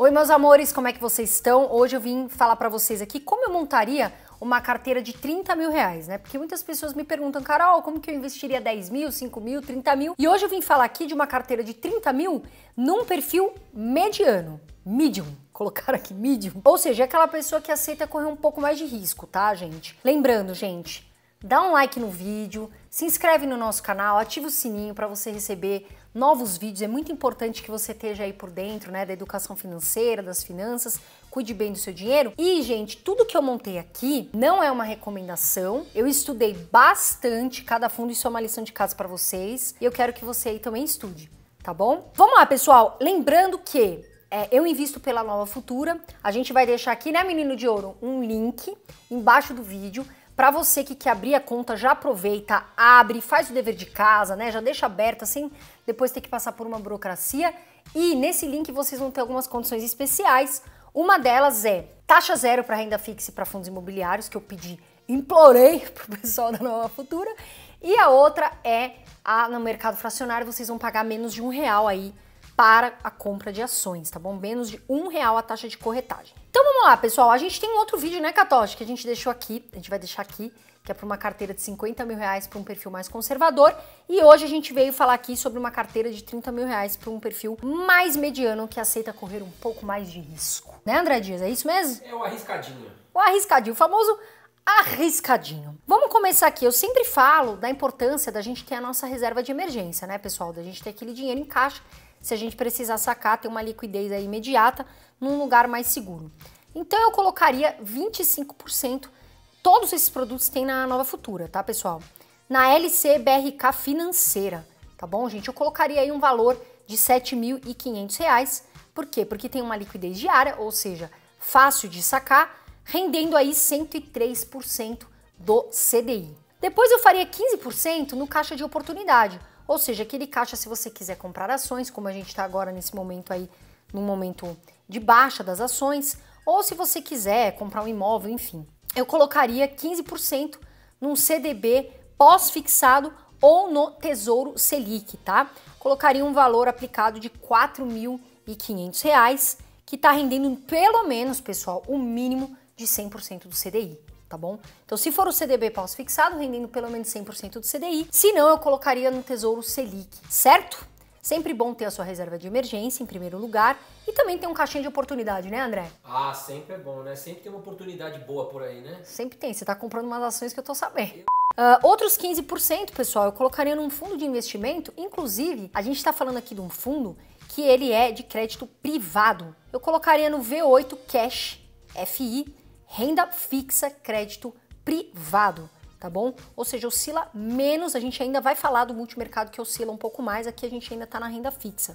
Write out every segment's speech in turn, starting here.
Oi, meus amores, como é que vocês estão? Hoje eu vim falar para vocês aqui como eu montaria uma carteira de 30 mil reais, né? Porque muitas pessoas me perguntam, Carol, como que eu investiria 10 mil, 5 mil, 30 mil? E hoje eu vim falar aqui de uma carteira de 30 mil num perfil mediano, medium. Colocar aqui medium. Ou seja, é aquela pessoa que aceita correr um pouco mais de risco, tá, gente? Lembrando, gente, dá um like no vídeo, se inscreve no nosso canal, ativa o sininho para você receber novos vídeos. É muito importante que você esteja aí por dentro, né, da educação financeira, das finanças, cuide bem do seu dinheiro. E, gente, tudo que eu montei aqui não é uma recomendação. Eu estudei bastante cada fundo, isso é uma lição de casa para vocês, e eu quero que você aí também estude, tá bom? Vamos lá, pessoal, lembrando que é, eu Invisto pela Nova Futura. A gente vai deixar aqui, né, menino de ouro, um link embaixo do vídeo. Para você que quer abrir a conta, já aproveita, abre, faz o dever de casa, né? Já deixa aberta assim. depois ter que passar por uma burocracia. E nesse link vocês vão ter algumas condições especiais. Uma delas é taxa zero para renda fixa e para fundos imobiliários, que eu pedi, implorei pro pessoal da Nova Futura. E a outra é a no mercado fracionário vocês vão pagar menos de um real aí para a compra de ações, tá bom? Menos de um real a taxa de corretagem. Então vamos lá, pessoal. A gente tem um outro vídeo, né, Catoche, que a gente deixou aqui, a gente vai deixar aqui, que é para uma carteira de 50 mil reais para um perfil mais conservador. E hoje a gente veio falar aqui sobre uma carteira de 30 mil reais para um perfil mais mediano que aceita correr um pouco mais de risco. Né, André Dias? É isso mesmo? É o arriscadinho. O arriscadinho, o famoso arriscadinho. Vamos começar aqui. Eu sempre falo da importância da gente ter a nossa reserva de emergência, né, pessoal? Da gente ter aquele dinheiro em caixa se a gente precisar sacar, ter uma liquidez aí imediata num lugar mais seguro. Então eu colocaria 25%. Todos esses produtos tem na Nova Futura, tá, pessoal? Na LC BRK Financeira, tá bom, gente? Eu colocaria aí um valor de R$ 7.500. Por quê? Porque tem uma liquidez diária, ou seja, fácil de sacar, rendendo aí 103% do CDI. Depois eu faria 15% no caixa de oportunidade, ou seja, aquele caixa, se você quiser comprar ações, como a gente está agora nesse momento aí, num momento de baixa das ações, ou se você quiser comprar um imóvel, enfim, eu colocaria 15% num CDB pós-fixado ou no Tesouro Selic, tá? Colocaria um valor aplicado de R$ reais que está rendendo pelo menos, pessoal, o mínimo de 100% do CDI tá bom? Então, se for o CDB pós fixado, rendendo pelo menos 100% do CDI, se não, eu colocaria no Tesouro Selic, certo? Sempre bom ter a sua reserva de emergência em primeiro lugar e também ter um caixinho de oportunidade, né, André? Ah, sempre é bom, né? Sempre tem uma oportunidade boa por aí, né? Sempre tem. Você tá comprando umas ações que eu tô sabendo. Eu... Uh, ah, outros 15%, pessoal, eu colocaria num fundo de investimento. Inclusive, a gente está falando aqui de um fundo que ele é de crédito privado. Eu colocaria no V8 Cash FI renda fixa, crédito privado, tá bom? Ou seja, oscila menos, a gente ainda vai falar do multimercado que oscila um pouco mais, aqui a gente ainda está na renda fixa.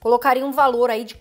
Colocaria um valor aí de R$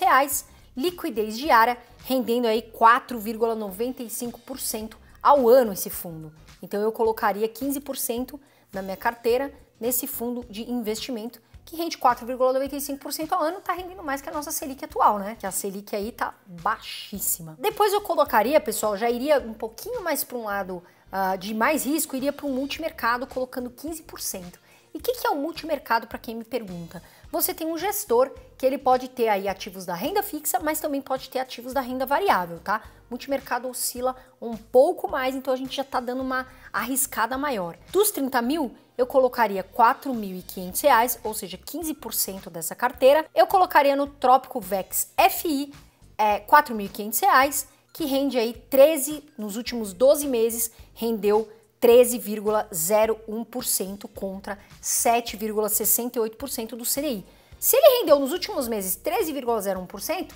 reais liquidez diária, rendendo aí 4,95% ao ano esse fundo. Então eu colocaria 15% na minha carteira nesse fundo de investimento que rende 4,95% ao ano, está rendendo mais que a nossa Selic atual, né? Que a Selic aí tá baixíssima. Depois eu colocaria, pessoal, já iria um pouquinho mais para um lado uh, de mais risco, iria para um multimercado colocando 15%. E o que, que é o multimercado, para quem me pergunta? Você tem um gestor que ele pode ter aí ativos da renda fixa, mas também pode ter ativos da renda variável, tá? Multimercado oscila um pouco mais, então a gente já está dando uma arriscada maior. Dos 30 mil, eu colocaria R$ 4.500, ou seja, 15% dessa carteira. Eu colocaria no Trópico Vex FI é, R$ 4.500, que rende aí 13 nos últimos 12 meses, rendeu 13,01% contra 7,68% do CDI. Se ele rendeu nos últimos meses 13,01%,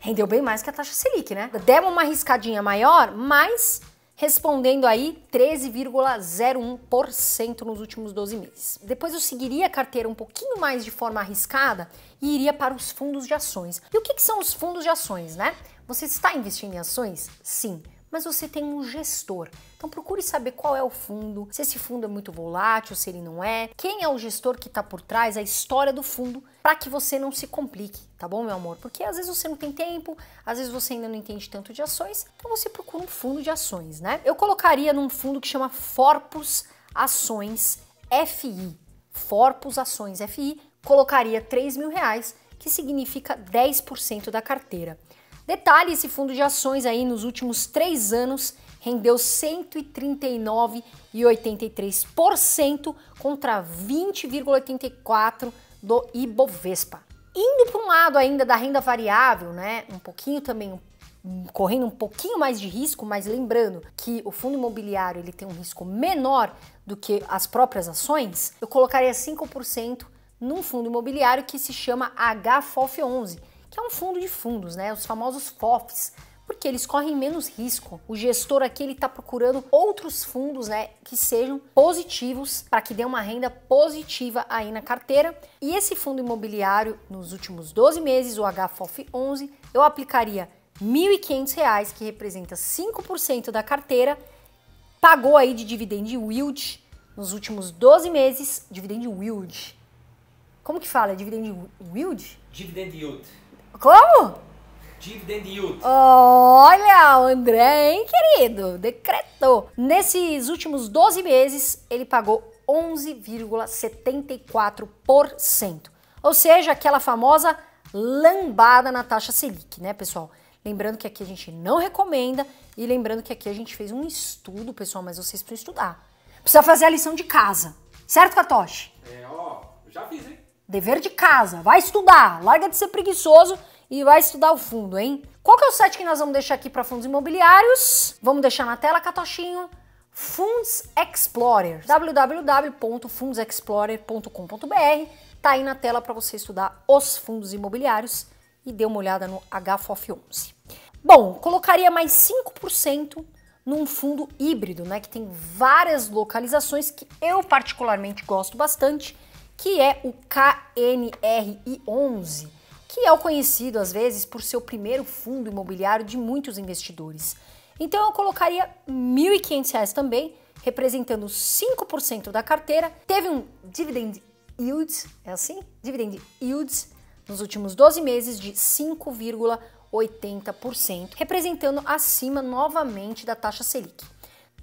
rendeu bem mais que a taxa Selic, né? Demos uma riscadinha maior, mas respondendo aí 13,01% nos últimos 12 meses. Depois eu seguiria a carteira um pouquinho mais de forma arriscada e iria para os fundos de ações. E o que, que são os fundos de ações, né? Você está investindo em ações? Sim mas você tem um gestor. Então procure saber qual é o fundo, se esse fundo é muito volátil, se ele não é, quem é o gestor que está por trás, a história do fundo, para que você não se complique, tá bom, meu amor? Porque às vezes você não tem tempo, às vezes você ainda não entende tanto de ações, então você procura um fundo de ações, né? Eu colocaria num fundo que chama Forpus Ações FI. Forpus Ações FI colocaria 3 mil reais, que significa 10% da carteira. Detalhe, esse fundo de ações aí nos últimos três anos rendeu 139,83% contra 20,84% do Ibovespa. Indo para um lado ainda da renda variável, né, um pouquinho também correndo um pouquinho mais de risco, mas lembrando que o fundo imobiliário ele tem um risco menor do que as próprias ações, eu colocaria 5% num fundo imobiliário que se chama HFOF11, que é um fundo de fundos, né? Os famosos FOFs, porque eles correm menos risco. O gestor aqui ele está procurando outros fundos, né, que sejam positivos para que dê uma renda positiva aí na carteira. E esse fundo imobiliário, nos últimos 12 meses, o HFOF 11, eu aplicaria R$ 1.500, que representa 5% da carteira, pagou aí de dividend yield nos últimos 12 meses, dividend yield. Como que fala? Dividend yield? Dividend yield. Como? Dividend Yield. Olha, o André, hein, querido? Decretou. Nesses últimos 12 meses, ele pagou 11,74%. Ou seja, aquela famosa lambada na taxa Selic, né, pessoal? Lembrando que aqui a gente não recomenda e lembrando que aqui a gente fez um estudo, pessoal, mas vocês precisam estudar. Precisa fazer a lição de casa. Certo, Katoshi? É, ó, já fiz, hein? Dever de casa, vai estudar, larga de ser preguiçoso e vai estudar o fundo, hein? Qual que é o site que nós vamos deixar aqui para fundos imobiliários? Vamos deixar na tela, Catochinho. Funds Explorer, www.fundsexplorer.com.br. Tá aí na tela para você estudar os fundos imobiliários e dê uma olhada no HFOF11. Bom, colocaria mais 5% num fundo híbrido, né, que tem várias localizações que eu particularmente gosto bastante que é o KNRI11, que é o conhecido às vezes por ser o primeiro fundo imobiliário de muitos investidores. Então eu colocaria R$ 1.500 também, representando 5% da carteira. Teve um dividend yield, é assim? Dividend yields nos últimos 12 meses de 5,80%, representando acima novamente da taxa Selic.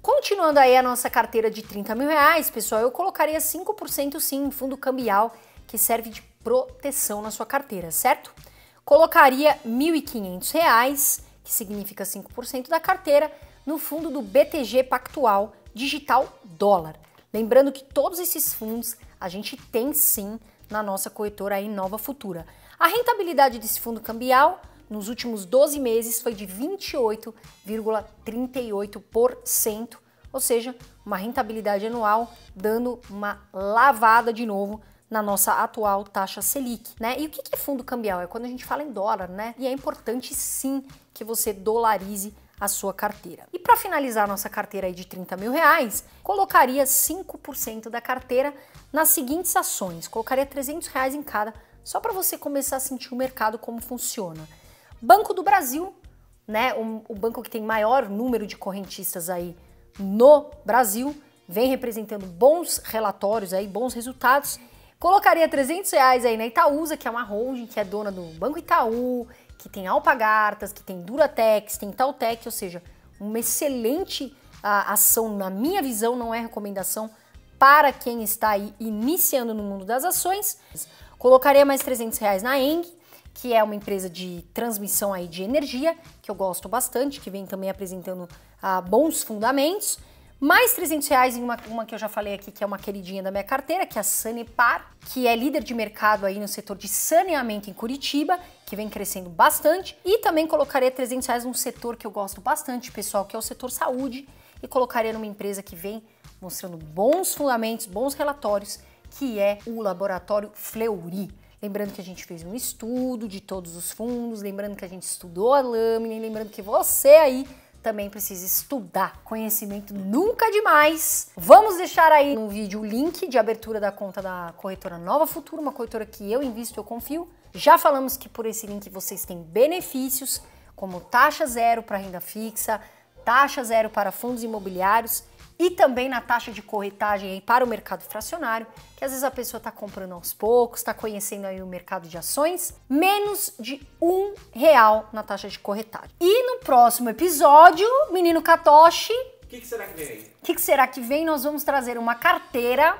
Continuando aí a nossa carteira de 30 mil reais, pessoal, eu colocaria 5% sim em fundo cambial, que serve de proteção na sua carteira, certo? Colocaria R$ 1.500, que significa 5% da carteira, no fundo do BTG Pactual Digital Dólar. Lembrando que todos esses fundos a gente tem sim na nossa corretora aí Nova Futura. A rentabilidade desse fundo cambial nos últimos 12 meses foi de 28,38%, ou seja, uma rentabilidade anual dando uma lavada de novo na nossa atual taxa Selic, né? E o que é fundo cambial? É quando a gente fala em dólar, né? E é importante sim que você dolarize a sua carteira. E para finalizar nossa carteira de 30 mil reais, colocaria 5% da carteira nas seguintes ações. Colocaria 300 reais em cada, só para você começar a sentir o mercado como funciona. Banco do Brasil, né? O, o banco que tem maior número de correntistas aí no Brasil, vem representando bons relatórios aí, bons resultados. Colocaria 300 reais aí na Itaúsa, que é uma holding que é dona do Banco Itaú, que tem Alpagartas, que tem Duratex, tem Taltec, ou seja, uma excelente a, ah, ação, na minha visão, não é recomendação para quem está aí iniciando no mundo das ações. Colocaria mais 300 reais na Eng, que é uma empresa de transmissão aí de energia, que eu gosto bastante, que vem também apresentando ah, bons fundamentos. Mais 300 reais em uma, uma que eu já falei aqui, que é uma queridinha da minha carteira, que é a Sanepar, que é líder de mercado aí no setor de saneamento em Curitiba, que vem crescendo bastante. E também colocaria 300 reais num setor que eu gosto bastante, pessoal, que é o setor saúde, e colocaria numa empresa que vem mostrando bons fundamentos, bons relatórios, que é o Laboratório Fleury. Lembrando que a gente fez um estudo de todos os fundos, lembrando que a gente estudou a lâmina e lembrando que você aí também precisa estudar. Conhecimento nunca demais. Vamos deixar aí no vídeo o link de abertura da conta da corretora Nova Futura, uma corretora que eu invisto, eu confio. Já falamos que por esse link vocês têm benefícios como taxa zero para renda fixa, taxa zero para fundos imobiliários e também na taxa de corretagem para o mercado fracionário, que às vezes a pessoa está comprando aos poucos, está conhecendo aí o mercado de ações, menos de um real na taxa de corretagem. E no próximo episódio, menino Katoshi. O que, que, será que vem? O que, que será que vem? Nós vamos trazer uma carteira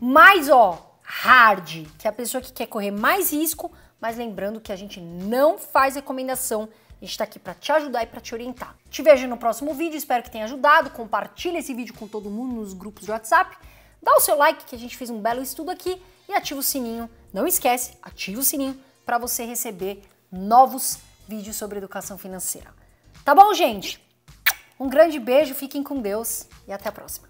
mais, ó, hard, que é a pessoa que quer correr mais risco, mas lembrando que a gente não faz recomendação a gente está aqui para te ajudar e para te orientar. Te vejo no próximo vídeo, espero que tenha ajudado. Compartilha esse vídeo com todo mundo nos grupos de WhatsApp. Dá o seu like que a gente fez um belo estudo aqui e ativa o sininho. Não esquece, ativa o sininho para você receber novos vídeos sobre educação financeira. Tá bom, gente? Um grande beijo, fiquem com Deus e até a próxima.